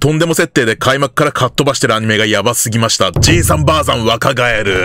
とんでも設定で開幕からかっ飛ばしてるアニメがやばすぎました。じいさんばあさん若返る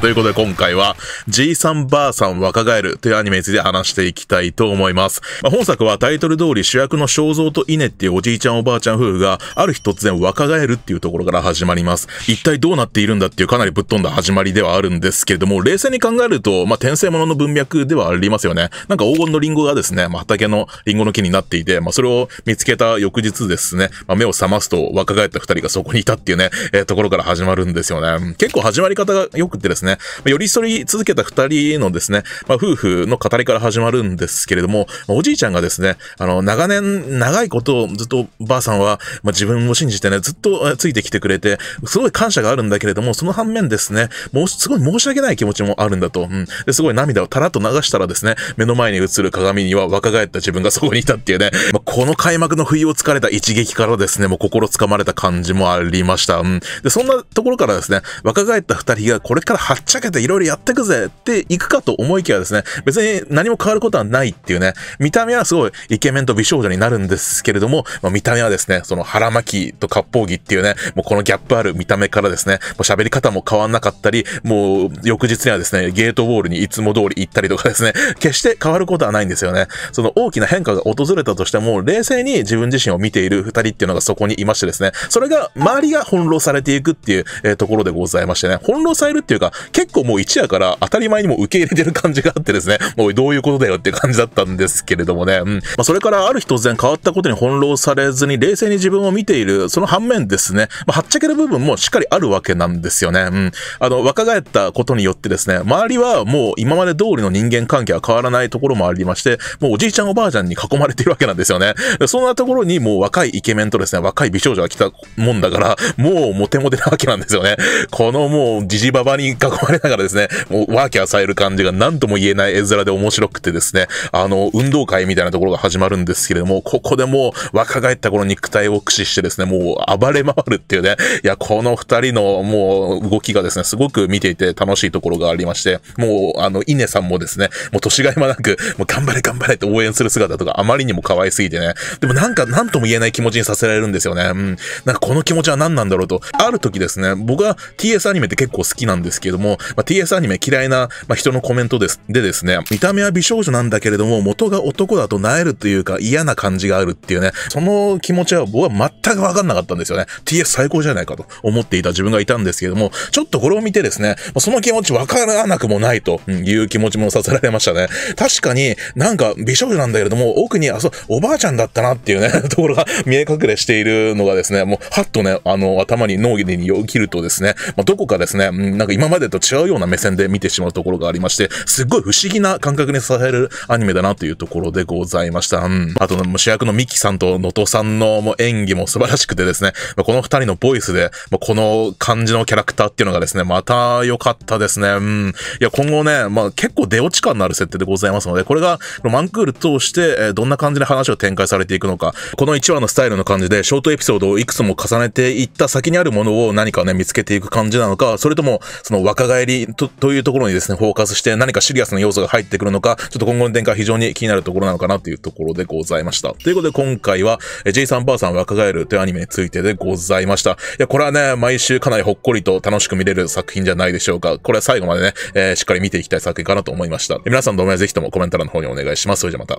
ということで今回は、じいさんばあさん若返るというアニメについて話していきたいと思います。まあ、本作はタイトル通り主役の肖像と稲っていうおじいちゃんおばあちゃん夫婦が、ある日突然若返るっていうところから始まります。一体どうなっているんだっていうかなりぶっ飛んだ始まりではあるんですけれども、冷静に考えると、まあ、転生ものの文脈ではありますよね。なんか黄金のリンゴがですね、まあ、畑のリンゴの木になっていて、まあ、それを見つけた翌日ですね、まあを覚ますと若返った二人がそこにいたっていうね、えー、ところから始まるんですよね。結構始まり方が良くてですね、ま寄り添い続けた二人のですね、まあ、夫婦の語りから始まるんですけれども、まあ、おじいちゃんがですね、あの、長年、長いことをずっとばあさんは、まあ、自分を信じてね、ずっとついてきてくれて、すごい感謝があるんだけれども、その反面ですね、もうすごい申し訳ない気持ちもあるんだと、うん、ですごい涙をたらっと流したらですね、目の前に映る鏡には若返った自分がそこにいたっていうね、まあ、この開幕の冬をつかれた一撃からですね、ですね、もう心つかまれた感じもありました。うん。で、そんなところからですね、若返った二人がこれからはっちゃけていろいろやってくぜっていくかと思いきやですね、別に何も変わることはないっていうね、見た目はすごいイケメンと美少女になるんですけれども、まあ、見た目はですね、その腹巻きと割烹着っていうね、もうこのギャップある見た目からですね、もう喋り方も変わんなかったり、もう翌日にはですね、ゲートウォールにいつも通り行ったりとかですね、決して変わることはないんですよね。その大きな変化が訪れたとしても、冷静に自分自身を見ている二人っていうのがそこにいましてですね、それが周りが翻弄されていくっていう、えところでございましてね、翻弄されるっていうか、結構もう一夜から当たり前にも受け入れてる感じがあってですね、もうどういうことだよっていう感じだったんですけれどもね、うん。まあ、それからある日突然変わったことに翻弄されずに冷静に自分を見ている、その反面ですね、まあ、はっちゃける部分もしっかりあるわけなんですよね。うん。あの、若返ったことによってですね、周りはもう今まで通りの人間関係は変わらないところもありまして、もうおじいちゃんおばあちゃんに囲まれているわけなんですよね。そんなところにもう若いイケメンとですね、な若い美少女が来たもんだから、もうモテモテなわけなんですよね。このもうジジババに囲まれながらですね、もうワーキャーされる感じが何とも言えない絵面で面白くてですね、あの、運動会みたいなところが始まるんですけれども、ここでもう若返った頃肉体を駆使してですね、もう暴れ回るっていうね、いや、この二人のもう動きがですね、すごく見ていて楽しいところがありまして、もうあの、稲さんもですね、もう年がいもなく、もう頑張れ頑張れって応援する姿とかあまりにも可愛すぎてね、でもなんか何とも言えない気持ちにさせられるんですよね。うん。なんかこの気持ちは何なんだろうと。ある時ですね、僕は TS アニメって結構好きなんですけども、まあ、TS アニメ嫌いな、まあ、人のコメントです。でですね、見た目は美少女なんだけれども、元が男だと萎えるというか嫌な感じがあるっていうね、その気持ちは僕は全くわかんなかったんですよね。TS 最高じゃないかと思っていた自分がいたんですけども、ちょっとこれを見てですね、その気持ちわからなくもないという気持ちもさせられましたね。確かになんか美少女なんだけれども、奥に、あ、そう、おばあちゃんだったなっていうね、ところが見え隠れしてているのがですね、もう、はっとね、あの、頭に脳裏によぎるとですね、まあ、どこかですね、なんか今までと違うような目線で見てしまうところがありまして、すっごい不思議な感覚にさせるアニメだなというところでございました。うん。あと、ね、主役のミキさんと能登さんのもう演技も素晴らしくてですね、まこの二人のボイスで、まこの感じのキャラクターっていうのがですね、また良かったですね。うん。いや、今後ね、まあ結構出落ち感のある設定でございますので、これがマンクール通して、どんな感じで話を展開されていくのか、この1話のスタイルの感じでショートエピソードをいくつも重ねていった先にあるものを何かね、見つけていく感じなのか、それとも、その若返りとというところにですね、フォーカスして何かシリアスな要素が入ってくるのか、ちょっと今後の展開非常に気になるところなのかなというところでございました。ということで今回は、J さんばあさん若返るというアニメについてでございました。いや、これはね、毎週かなりほっこりと楽しく見れる作品じゃないでしょうか。これは最後までね、えー、しっかり見ていきたい作品かなと思いました。皆さんどうもぜひともコメント欄の方にお願いします。それじゃまた。